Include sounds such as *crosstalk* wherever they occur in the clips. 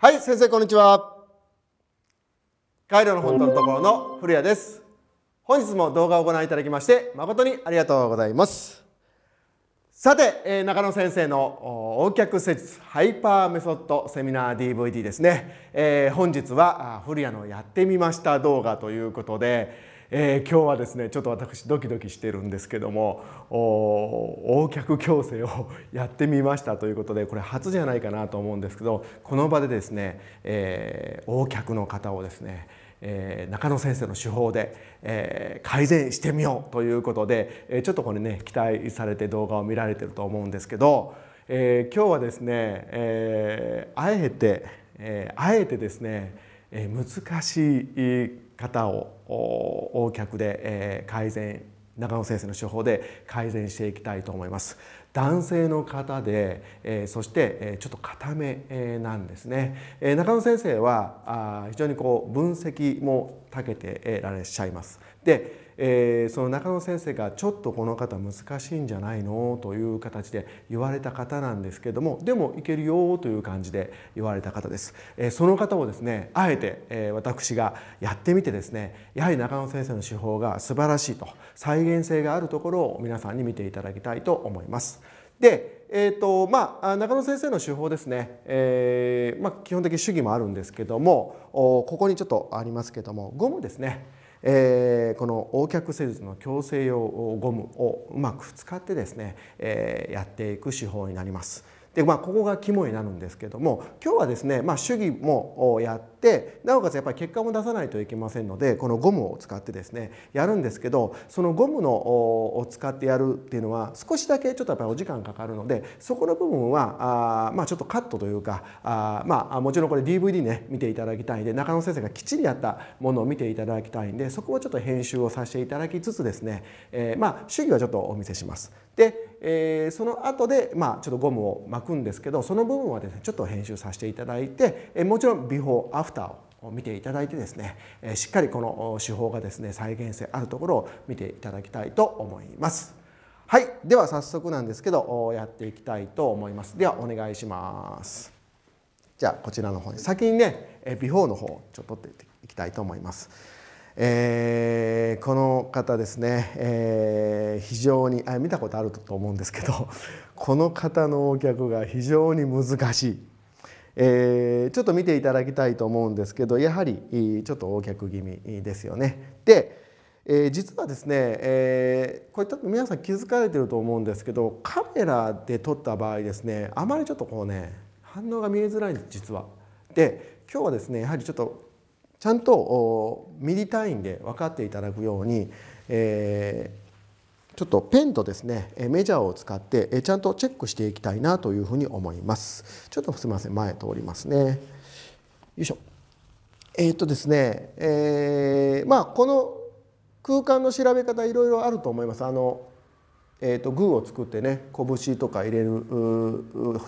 はい先生こんにちはカイロの本当のところの古谷です本日も動画をご覧いただきまして誠にありがとうございますさて、え中野先生の横脚施術ハイパーメソッドセミナー DVD ですね、えー、本日は古谷のやってみました動画ということでえー、今日はですねちょっと私ドキドキしてるんですけども横脚矯正を *laughs* やってみましたということでこれ初じゃないかなと思うんですけどこの場でですね、えー、横脚の方をですねえー、中野先生の手法で、えー、改善してみようということで、えー、ちょっとこれね期待されて動画を見られてると思うんですけど、えー、今日はですね、えー、あえて、えー、あえてですね難しい方を大客で改善長野先生の手法で改善していきたいと思います。男性の方で、えそしてちょっと固めなんですね。え中野先生はあ非常にこう分析も長けてらっしゃいます。でえー、その中野先生がちょっとこの方難しいんじゃないのという形で言われた方なんですけどもでもいけるよという感じで言われた方です、えー、その方をですねあえて、えー、私がやってみてですねやはり中野先生の手法が素晴らしいと再現性があるところを皆さんに見ていただきたいと思います。でえーとまあ、中野先生の手法ですね、えーまあ、基本的主義もあるんですけどもここにちょっとありますけどもゴムですねえー、この横脚施術の矯正用ゴムをうまく使ってですね、えー、やっていく手法になります。でまあ、ここが肝になるんですけども今日はですね、まあ、手技もやってってなおかつやっぱり結果も出さないといけませんのでこのゴムを使ってですねやるんですけどそのゴムのを使ってやるっていうのは少しだけちょっとやっぱりお時間かかるのでそこの部分はあまあちょっとカットというかあまあもちろんこれ DVD ね見ていただきたいんで中野先生がきっちりやったものを見ていただきたいんでそこはちょっと編集をさせていただきつつですね、えー、まあ主義はちょっとお見せします。でえー、その後でまあちょっとゴムを巻くんですけどその部分はですねちょっと編集させていただいて、えー、もちろんビフォーアフフターを見ていただいてですねしっかりこの手法がですね再現性あるところを見ていただきたいと思います。はい、では早速なんですけどやっていきたいと思います。ではお願いします。じゃあこちらの方に先にねビフォーの方ちょっと取っていきたいと思います。えー、この方ですね、えー、非常にあ見たことあると思うんですけどこの方のお客が非常に難しいえー、ちょっと見ていただきたいと思うんですけどやはりちょっと横脚気味ですよね。で、えー、実はですね、えー、こういった皆さん気づかれてると思うんですけどカメラで撮った場合ですねあまりちょっとこうね反応が見えづらいんです実は。で今日はですねやはりちょっとちゃんとミリ単位で分かっていただくように、えー、ちょっとペンとですねメジャーを使ってちゃんとチェックしていきたいなというふうに思いますちょっとすみません前通りますねよいしょえー、っとですね、えー、まあこの空間の調べ方いろいろあると思いますあのえーと、グーを作ってね拳とか入れる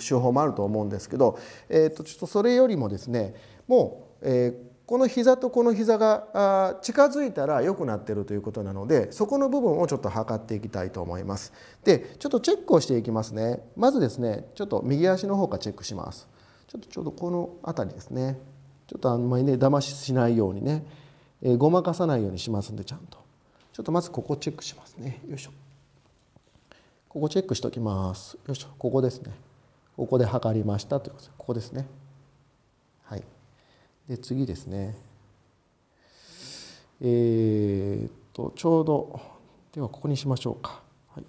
手法もあると思うんですけど、えーと、とちょっとそれよりもですねもう、えーこの膝とこの膝が近づいたら良くなってるということなのでそこの部分をちょっと測っていきたいと思います。でちょっとチェックをしていきますね。まずですねちょっと右足の方からチェックします。ちょっとちょうどこの辺りですね。ちょっとあんまりね騙ししないようにね、えごまかさないようにしますんでちゃんと。ちょっとまずここチェックしますね。よいしょ。ここチェックしておきます。よいしょ。ここですね。ここで測りましたということです。ここですね。で次ですねえー、っとちょうどではここにしましょうか、はい、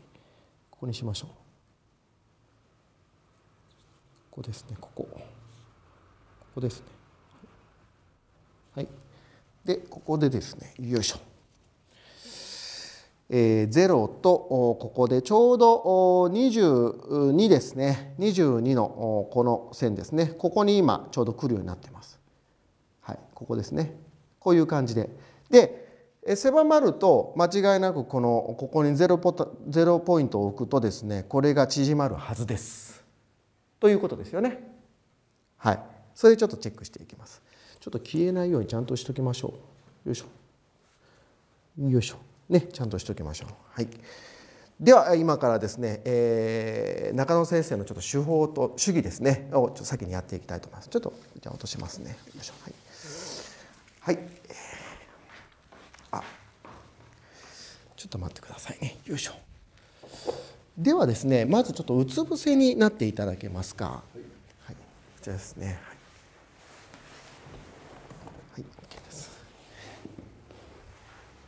ここにしましょうここですねここここですねはいでここでですねよいしょえー、0とここでちょうど22ですね22のこの線ですねここに今ちょうど来るようになってます。はい、ここですねこういう感じで。で狭まると間違いなくこのここにゼロポゼロポイントを置くとですねこれが縮まるはずです。ということですよね。はいそれでちょっとチェックしていきます。ちょっと消えないようにちゃんとしときましょう。よいしょ。よいしょ。ね、ちゃんとしときましょう。はい。では今からですね、えー、中野先生のちょっと手法と主義ですねをちょっと先にやっていきたいと思います。ちょっとじゃあ落としますね。よいしょ。はい。はいあちょっと待ってくださいねよいしょではですねまずちょっとうつ伏せになっていただけますか、はい、はい、こちらですね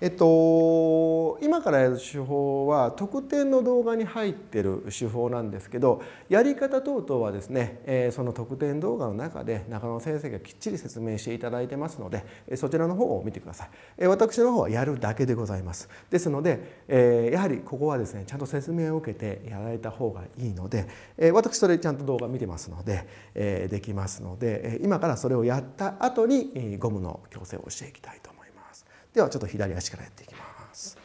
えっと、今からやる手法は特典の動画に入ってる手法なんですけどやり方等々はですね、えその特典動画の中で中野先生がきっちり説明していただいてますのでそちらの方を見てください、え私の方はやるだけでございますですので、えやはりここはですねちゃんと説明を受けてやられた方がいいので、え私それちゃんと動画見てますので、えできますので今からそれをやった後にゴムの矯正をしていきたいとではちょっと左足からやっていきます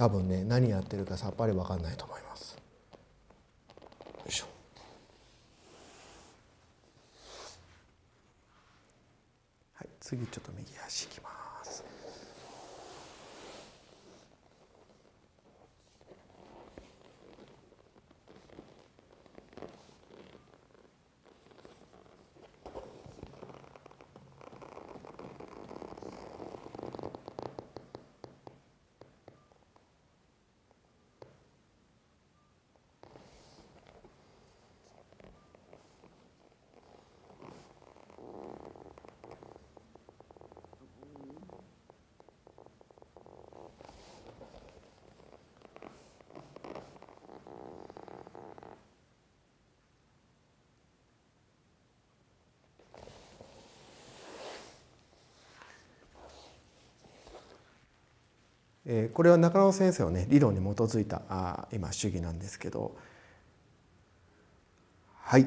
多分ね何やってるかさっぱり分かんないと思います。よいしょはい、次ちょっと右足いきます。これは中野先生のね理論に基づいたあ今主義なんですけどはい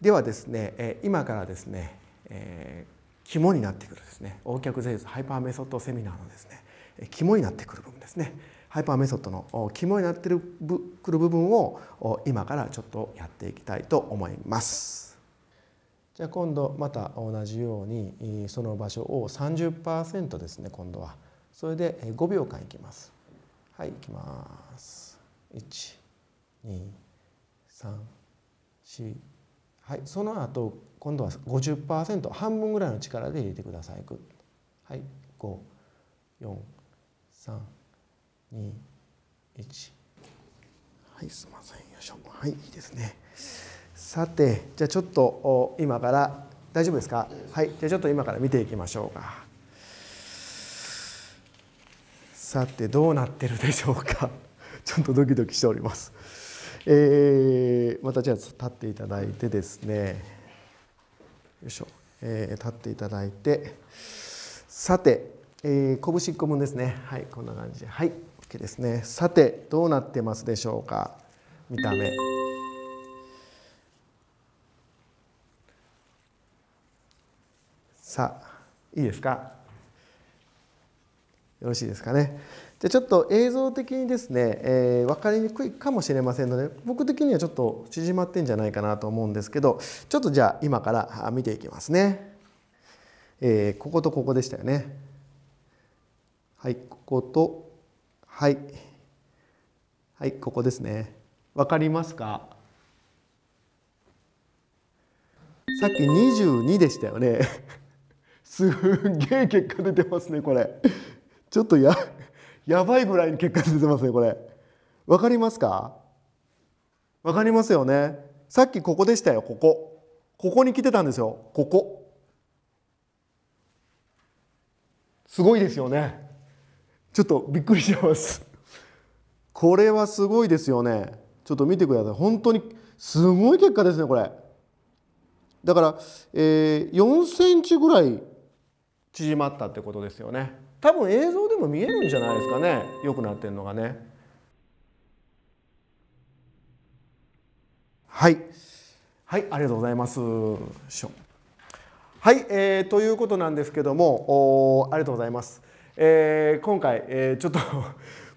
ではですね今からですね、え肝になってくるですね横脚税率ハイパーメソッドセミナーのですね肝になってくる部分ですねハイパーメソッドの肝になってるくる部分を今からちょっとやっていきたいと思います。じゃあ今度また同じようにその場所を30%ですね今度は。それで5秒間いきますはいいきます1234はいその後今度は50%半分ぐらいの力で入れてくださいはい54321はいすみませんよいしょはいいいですねさてじゃあちょっと今から大丈夫ですかはいじゃあちょっと今から見ていきましょうかさてどうなってるでしょうか *laughs* ちょっとドキドキしております、えー、またじゃあ立っていただいてですねよいしょ、えー、立っていただいてさて、えー、拳1個分ですねはいこんな感じではい OK ですねさてどうなってますでしょうか見た目さあいいですかよろしいですかね。じゃちょっと映像的にですね、えー、分かりにくいかもしれませんので僕的にはちょっと縮まってんじゃないかなと思うんですけどちょっとじゃあ今から見ていきますね。えー、こことここでしたよね。はいこことはいはいここですね。分かりますかさっき22でしたよね。*laughs* すげえ結果出てますねこれ。ちょっとや *laughs* やばいぐらいに結果出てますねこれ分かりますか分かりますよねさっきここでしたよここここに来てたんですよここすごいですよねちょっとびっくりしますこれはすごいですよねちょっと見てください本当にすごい結果ですねこれだから、えー、4センチぐらい縮まったってことですよね多分映像でも見えるんじゃないですかね良くなってるのがねはいはいありがとうございますはい、えー、ということなんですけどもおありがとうございます、えー、今回、えー、ちょっと *laughs*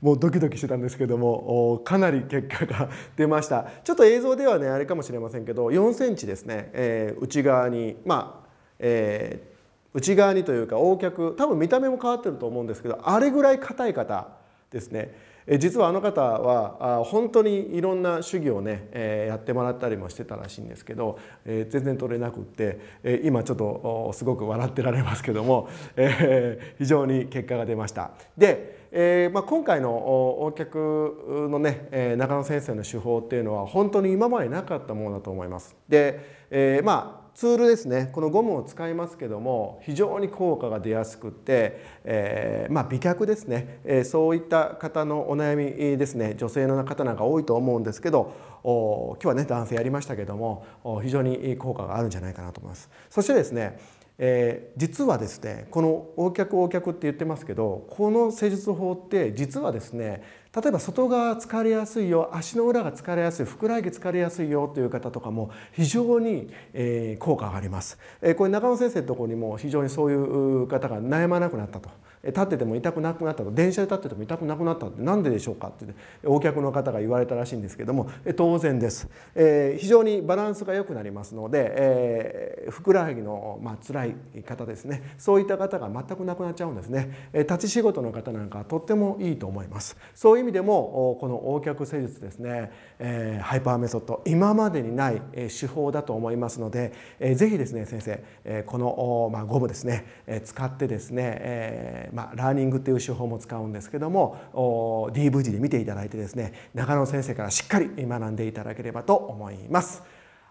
もうドキドキしてたんですけどもおかなり結果が出ましたちょっと映像ではねあれかもしれませんけど4センチですね、えー、内側にまあえー内側にというか横脚多分見た目も変わってると思うんですけどあれぐらい硬い方ですね実はあの方は本当にいろんな手技をねやってもらったりもしてたらしいんですけど全然取れなくって今ちょっとすごく笑ってられますけども *laughs* 非常に結果が出ました。でえーまあ、今回の応客のね、えー、中野先生の手法っていうのは本当に今までなかったものだと思います。で、えー、まあツールですねこのゴムを使いますけども非常に効果が出やすくて、えー、まあ、美脚ですね、えそういった方のお悩みですね女性の方なんか多いと思うんですけど今日はね男性やりましたけども非常に効果があるんじゃないかなと思います。そしてですねえー、実はですねこの「横脚横脚」って言ってますけどこの施術法って実はですね例えば外側疲れやすいよ足の裏が疲れやすいふくらはぎ疲れやすいよという方とかも非常に、えー、効果があります、えー、これ中野先生のところにも非常にそういう方が悩まなくなったと。立ってても痛くなくなったと電車で立ってても痛くなくなったって何ででしょうかってね、お客の方が言われたらしいんですけども当然です、えー、非常にバランスが良くなりますので、えー、ふくらはぎの、まあ辛い方ですねそういった方が全くなくなっちゃうんですね、えー、立ち仕事の方なんかとってもいいと思いますそういう意味でもこの横脚施術ですね、えー、ハイパーメソッド今までにない手法だと思いますので、えー、ぜひですね先生えこの、まあ、ゴムですねえ使ってですね、えーまあ、ラーニングという手法も使うんですけども DVD で見ていただいてですね中野先生からしっかり学んでいただければと思います。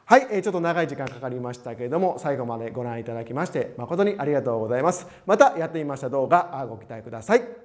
はい、えちょっと長い時間かかりましたけれども最後までご覧いただきまして誠にありがとうございます。またやってみました動画ご期待ください。